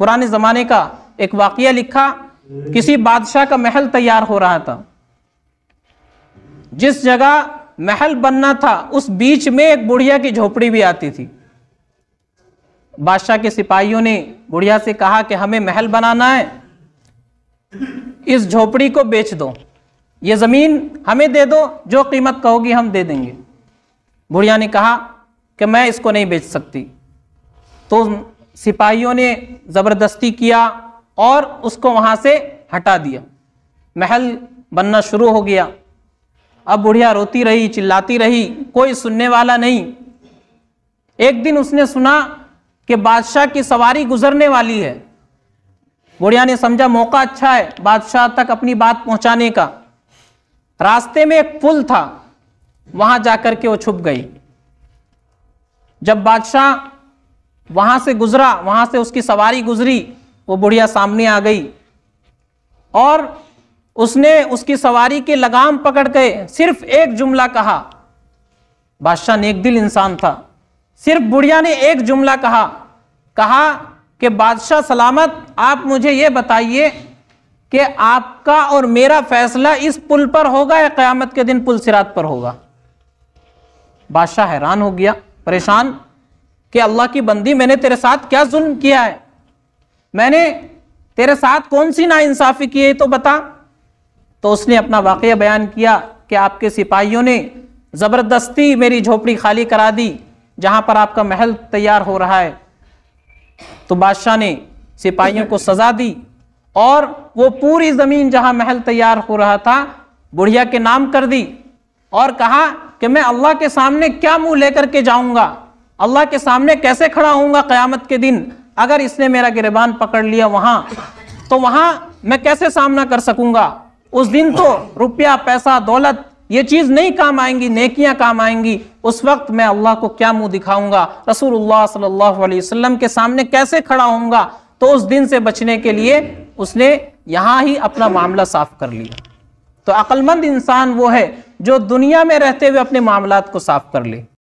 पुराने ज़माने का एक वाक़ लिखा किसी बादशाह का महल तैयार हो रहा था जिस जगह महल बनना था उस बीच में एक बुढ़िया की झोपड़ी भी आती थी बादशाह के सिपाहियों ने बुढ़िया से कहा कि हमें महल बनाना है इस झोपड़ी को बेच दो ये ज़मीन हमें दे दो जो कीमत कहोगी हम दे देंगे बुढ़िया ने कहा कि मैं इसको नहीं बेच सकती तो सिपाहियों ने ज़बरदस्ती किया और उसको वहाँ से हटा दिया महल बनना शुरू हो गया अब बुढ़िया रोती रही चिल्लाती रही कोई सुनने वाला नहीं एक दिन उसने सुना कि बादशाह की सवारी गुजरने वाली है बुढ़िया ने समझा मौका अच्छा है बादशाह तक अपनी बात पहुंचाने का रास्ते में एक पुल था वहां जाकर के वो छुप गई जब बादशाह वहाँ से गुजरा वहाँ से उसकी सवारी गुजरी वो बुढ़िया सामने आ गई और उसने उसकी सवारी के लगाम पकड़ के सिर्फ एक जुमला कहा बादशाह नेक दिल इंसान था सिर्फ बुढ़िया ने एक जुमला कहा कहा कि बादशाह सलामत आप मुझे ये बताइए कि आपका और मेरा फैसला इस पुल पर होगा या क़यामत के दिन पुल सिरात पर होगा बादशाह हैरान हो गया परेशान कि अल्लाह की बंदी मैंने तेरे साथ क्या जुल्म किया है मैंने तेरे साथ कौन सी नाइंसाफी की है तो बता तो उसने अपना वाक़ बयान किया कि आपके सिपाहियों ने ज़बरदस्ती मेरी झोपड़ी खाली करा दी जहाँ पर आपका महल तैयार हो रहा है तो बादशाह ने सिपाहियों को सज़ा दी और वो पूरी ज़मीन जहाँ महल तैयार हो रहा था बुढ़िया के नाम कर दी और कहा कि मैं अल्लाह के सामने क्या मुंह लेकर के जाऊंगा अल्लाह के सामने कैसे खड़ा होऊंगा क़यामत के दिन अगर इसने मेरा गिरबान पकड़ लिया वहाँ तो वहाँ मैं कैसे सामना कर सकूँगा उस दिन तो रुपया पैसा दौलत ये चीज़ नहीं काम आएंगी नेकियां काम आएंगी उस वक्त मैं अल्लाह को क्या मुंह दिखाऊंगा रसूलुल्लाह सल्लल्लाहु अलैहि वसल्लम के सामने कैसे खड़ा होऊंगा तो उस दिन से बचने के लिए उसने यहाँ ही अपना मामला साफ कर लिया तो अक्लमंद इंसान वो है जो दुनिया में रहते हुए अपने मामला को साफ कर ले